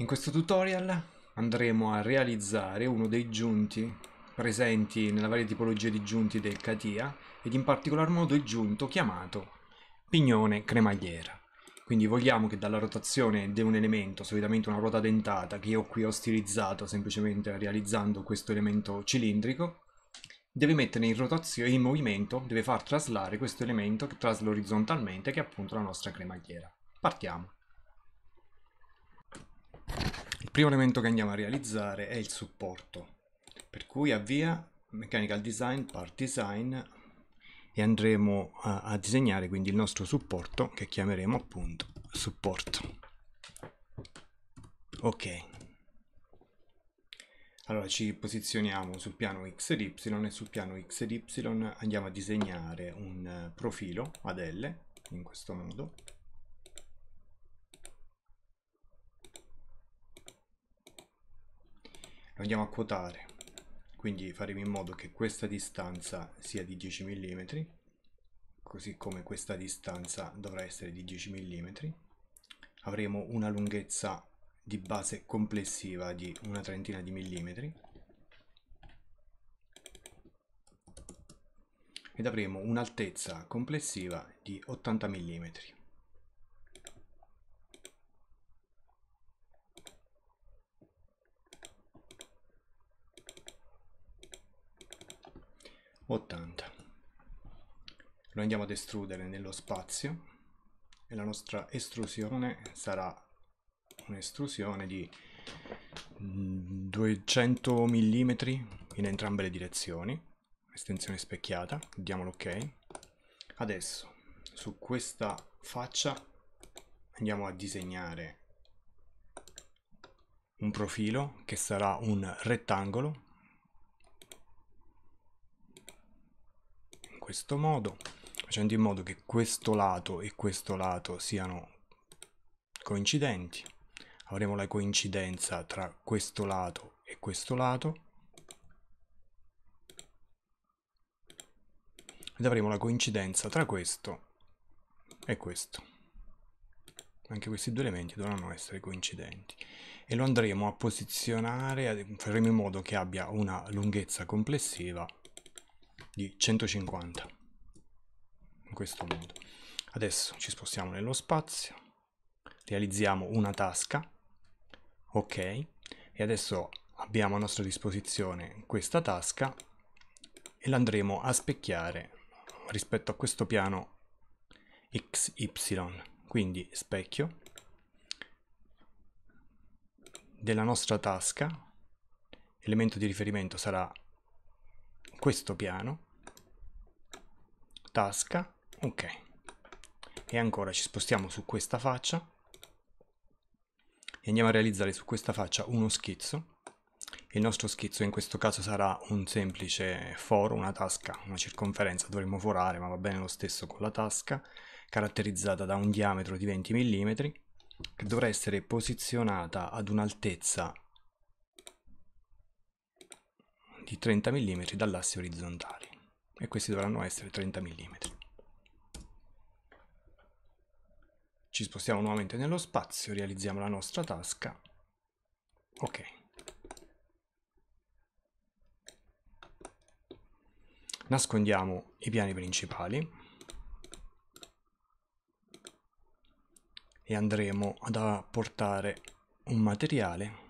In questo tutorial andremo a realizzare uno dei giunti presenti nella varie tipologie di giunti del CATIA ed in particolar modo il giunto chiamato pignone cremagliera. Quindi vogliamo che dalla rotazione di un elemento, solitamente una ruota dentata, che io qui ho stilizzato semplicemente realizzando questo elemento cilindrico, deve mettere in rotazione, in movimento, deve far traslare questo elemento che trasla orizzontalmente, che è appunto la nostra cremagliera. Partiamo primo elemento che andiamo a realizzare è il supporto, per cui avvia Mechanical Design, Part Design e andremo a, a disegnare quindi il nostro supporto che chiameremo appunto supporto. Ok. Allora ci posizioniamo sul piano X ed Y e sul piano X ed Y andiamo a disegnare un eh, profilo ad L in questo modo andiamo a quotare quindi faremo in modo che questa distanza sia di 10 mm così come questa distanza dovrà essere di 10 mm avremo una lunghezza di base complessiva di una trentina di millimetri ed avremo un'altezza complessiva di 80 millimetri 80 lo andiamo ad estrudere nello spazio e la nostra estrusione sarà un'estrusione di 200 mm in entrambe le direzioni estensione specchiata diamo l'ok adesso su questa faccia andiamo a disegnare un profilo che sarà un rettangolo questo modo facendo in modo che questo lato e questo lato siano coincidenti avremo la coincidenza tra questo lato e questo lato ed avremo la coincidenza tra questo e questo anche questi due elementi dovranno essere coincidenti e lo andremo a posizionare faremo in modo che abbia una lunghezza complessiva di 150 in questo modo adesso ci spostiamo nello spazio realizziamo una tasca ok e adesso abbiamo a nostra disposizione questa tasca e l'andremo a specchiare rispetto a questo piano XY quindi specchio della nostra tasca elemento di riferimento sarà questo piano tasca ok e ancora ci spostiamo su questa faccia e andiamo a realizzare su questa faccia uno schizzo il nostro schizzo in questo caso sarà un semplice foro, una tasca, una circonferenza, dovremmo forare ma va bene lo stesso con la tasca, caratterizzata da un diametro di 20 mm che dovrà essere posizionata ad un'altezza di 30 mm dall'asse orizzontale e questi dovranno essere 30 mm. Ci spostiamo nuovamente nello spazio, realizziamo la nostra tasca. Ok. Nascondiamo i piani principali e andremo ad apportare un materiale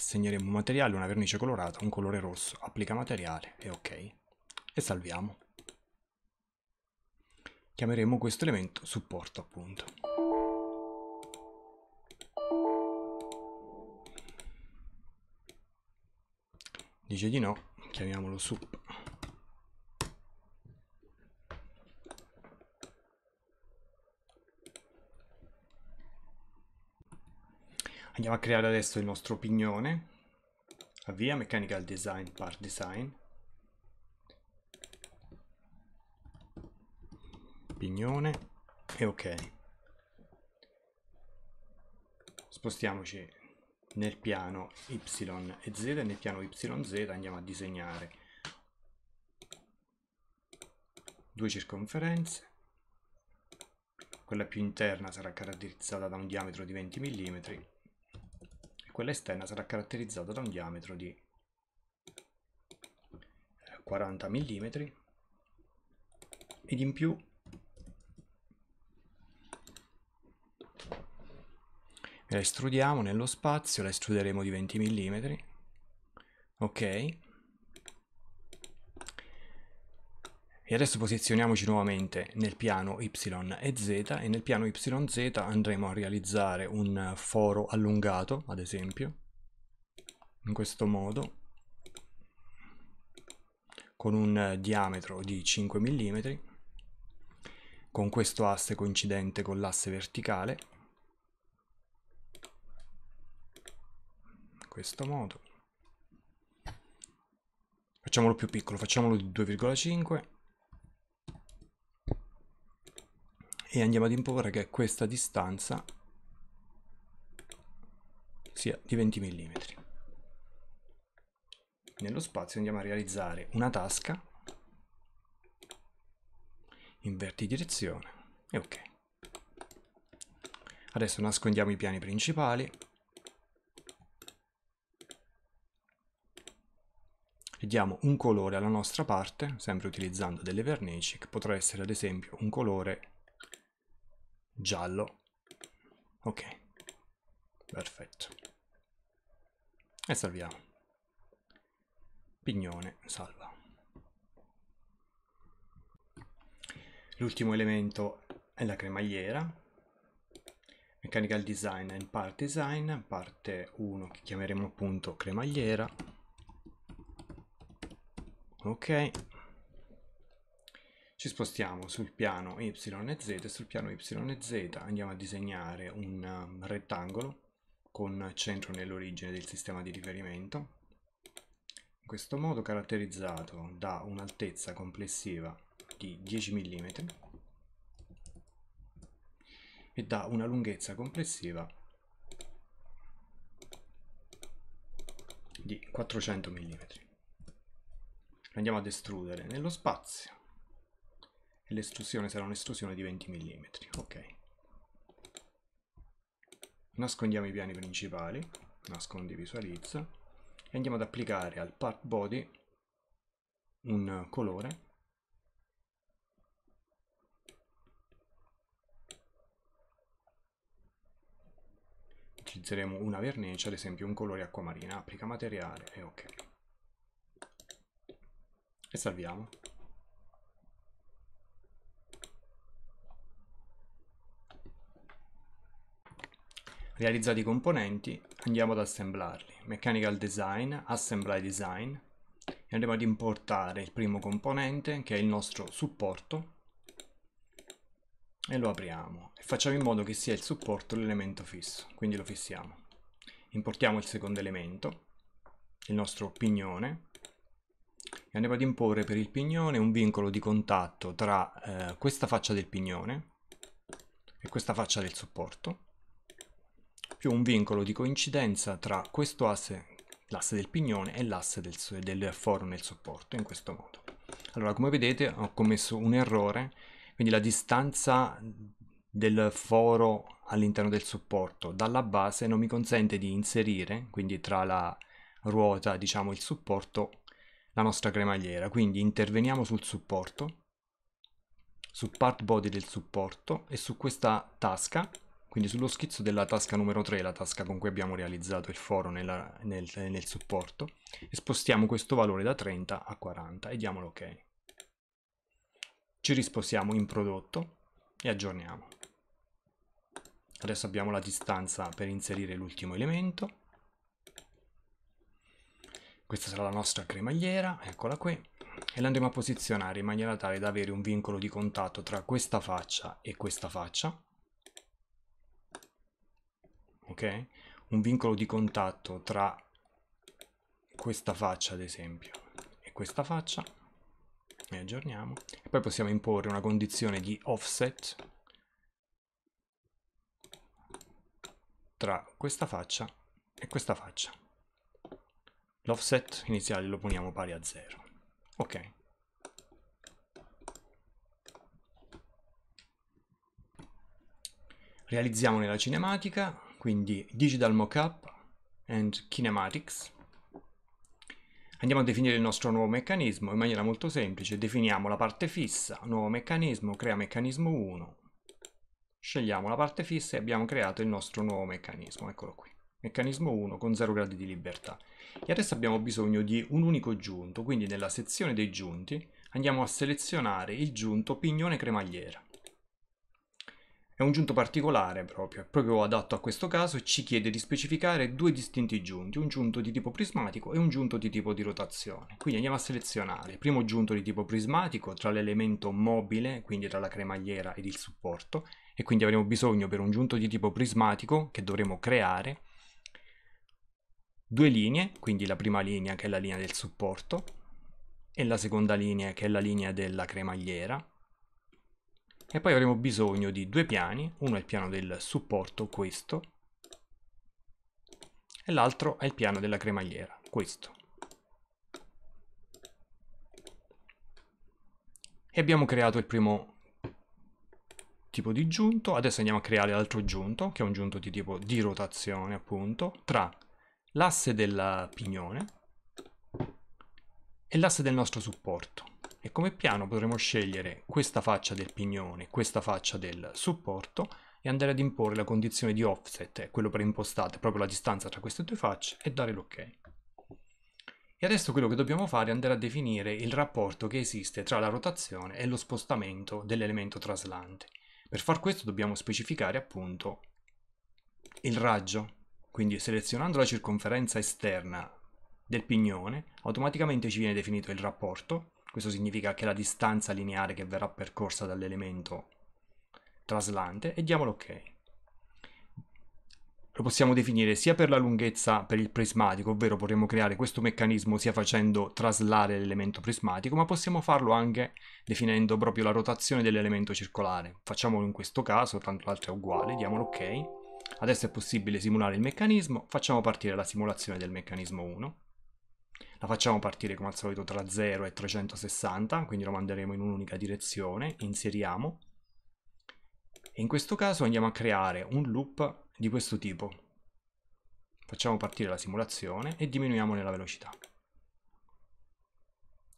assegneremo un materiale, una vernice colorata, un colore rosso applica materiale e ok e salviamo. Chiameremo questo elemento supporto appunto. Dice di no, chiamiamolo sup. Andiamo a creare adesso il nostro pignone. Avvia meccanical Design Part Design pignone e ok spostiamoci nel piano y e z nel piano yz andiamo a disegnare due circonferenze quella più interna sarà caratterizzata da un diametro di 20 mm e quella esterna sarà caratterizzata da un diametro di 40 eh, mm ed in più la estrudiamo nello spazio, la estruderemo di 20 mm, ok, e adesso posizioniamoci nuovamente nel piano Y e Z e nel piano YZ andremo a realizzare un foro allungato, ad esempio, in questo modo, con un diametro di 5 mm, con questo asse coincidente con l'asse verticale, questo modo facciamolo più piccolo facciamolo di 2,5 e andiamo ad imporre che questa distanza sia di 20 mm nello spazio andiamo a realizzare una tasca inverti direzione e ok adesso nascondiamo i piani principali diamo un colore alla nostra parte, sempre utilizzando delle vernici, che potrà essere ad esempio un colore giallo. Ok, perfetto. E salviamo. Pignone, salva. L'ultimo elemento è la cremagliera. Mechanical Design in Part Design, parte 1 che chiameremo appunto cremagliera ok ci spostiamo sul piano YZ e sul piano YZ andiamo a disegnare un um, rettangolo con centro nell'origine del sistema di riferimento in questo modo caratterizzato da un'altezza complessiva di 10 mm e da una lunghezza complessiva di 400 mm andiamo ad estrudere nello spazio e l'estrusione sarà un'estrusione di 20 mm ok nascondiamo i piani principali nascondi visualizza e andiamo ad applicare al part body un colore utilizzeremo una vernice ad esempio un colore acquamarina applica materiale e ok e salviamo. Realizzati i componenti, andiamo ad assemblarli. Mechanical Design, Assembly Design e andremo ad importare il primo componente che è il nostro supporto e lo apriamo e facciamo in modo che sia il supporto l'elemento fisso, quindi lo fissiamo. Importiamo il secondo elemento, il nostro pignone mi andrebbe ad imporre per il pignone un vincolo di contatto tra eh, questa faccia del pignone e questa faccia del supporto più un vincolo di coincidenza tra questo asse, l'asse del pignone e l'asse del, del foro nel supporto in questo modo. Allora come vedete ho commesso un errore, quindi la distanza del foro all'interno del supporto dalla base non mi consente di inserire, quindi tra la ruota diciamo il supporto la nostra cremagliera. Quindi interveniamo sul supporto, su part body del supporto e su questa tasca, quindi sullo schizzo della tasca numero 3, la tasca con cui abbiamo realizzato il foro nella, nel, nel supporto, e spostiamo questo valore da 30 a 40 e diamo l'ok. Ok. Ci risposiamo in prodotto e aggiorniamo. Adesso abbiamo la distanza per inserire l'ultimo elemento questa sarà la nostra cremagliera, eccola qui, e la andremo a posizionare in maniera tale da avere un vincolo di contatto tra questa faccia e questa faccia. Ok? Un vincolo di contatto tra questa faccia, ad esempio, e questa faccia. E aggiorniamo. E poi possiamo imporre una condizione di offset tra questa faccia e questa faccia. L'offset iniziale lo poniamo pari a 0. Ok. Realizziamo nella cinematica, quindi digital mockup and kinematics. Andiamo a definire il nostro nuovo meccanismo in maniera molto semplice. Definiamo la parte fissa, nuovo meccanismo, crea meccanismo 1. Scegliamo la parte fissa e abbiamo creato il nostro nuovo meccanismo, eccolo qui meccanismo 1 con 0 gradi di libertà. E adesso abbiamo bisogno di un unico giunto, quindi nella sezione dei giunti andiamo a selezionare il giunto pignone cremagliera. È un giunto particolare proprio, è proprio adatto a questo caso e ci chiede di specificare due distinti giunti, un giunto di tipo prismatico e un giunto di tipo di rotazione. Quindi andiamo a selezionare il primo giunto di tipo prismatico tra l'elemento mobile, quindi tra la cremagliera ed il supporto, e quindi avremo bisogno per un giunto di tipo prismatico che dovremo creare due linee, quindi la prima linea che è la linea del supporto e la seconda linea che è la linea della cremagliera e poi avremo bisogno di due piani, uno è il piano del supporto, questo, e l'altro è il piano della cremagliera, questo. E abbiamo creato il primo tipo di giunto, adesso andiamo a creare l'altro giunto, che è un giunto di tipo di rotazione appunto, tra l'asse del pignone e l'asse del nostro supporto. E come piano potremo scegliere questa faccia del pignone, questa faccia del supporto e andare ad imporre la condizione di offset, eh, quello preimpostato, proprio la distanza tra queste due facce e dare l'ok. Ok. E adesso quello che dobbiamo fare è andare a definire il rapporto che esiste tra la rotazione e lo spostamento dell'elemento traslante. Per far questo dobbiamo specificare appunto il raggio quindi selezionando la circonferenza esterna del pignone, automaticamente ci viene definito il rapporto. Questo significa che è la distanza lineare che verrà percorsa dall'elemento traslante e diamo l'ok. Lo possiamo definire sia per la lunghezza per il prismatico, ovvero potremmo creare questo meccanismo sia facendo traslare l'elemento prismatico, ma possiamo farlo anche definendo proprio la rotazione dell'elemento circolare. Facciamolo in questo caso, tanto l'altro è uguale, diamo l'ok. Adesso è possibile simulare il meccanismo, facciamo partire la simulazione del meccanismo 1. La facciamo partire come al solito tra 0 e 360, quindi lo manderemo in un'unica direzione, inseriamo. E in questo caso andiamo a creare un loop di questo tipo. Facciamo partire la simulazione e diminuiamo nella velocità.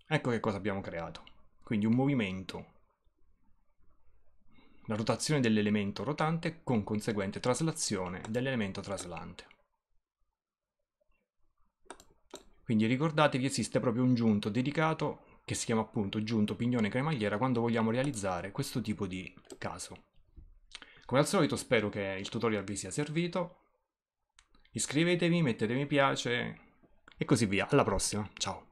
Ecco che cosa abbiamo creato. Quindi un movimento la rotazione dell'elemento rotante con conseguente traslazione dell'elemento traslante. Quindi ricordatevi esiste proprio un giunto dedicato che si chiama appunto giunto pignone cremagliera quando vogliamo realizzare questo tipo di caso. Come al solito spero che il tutorial vi sia servito, iscrivetevi, mettete mi piace e così via. Alla prossima, ciao!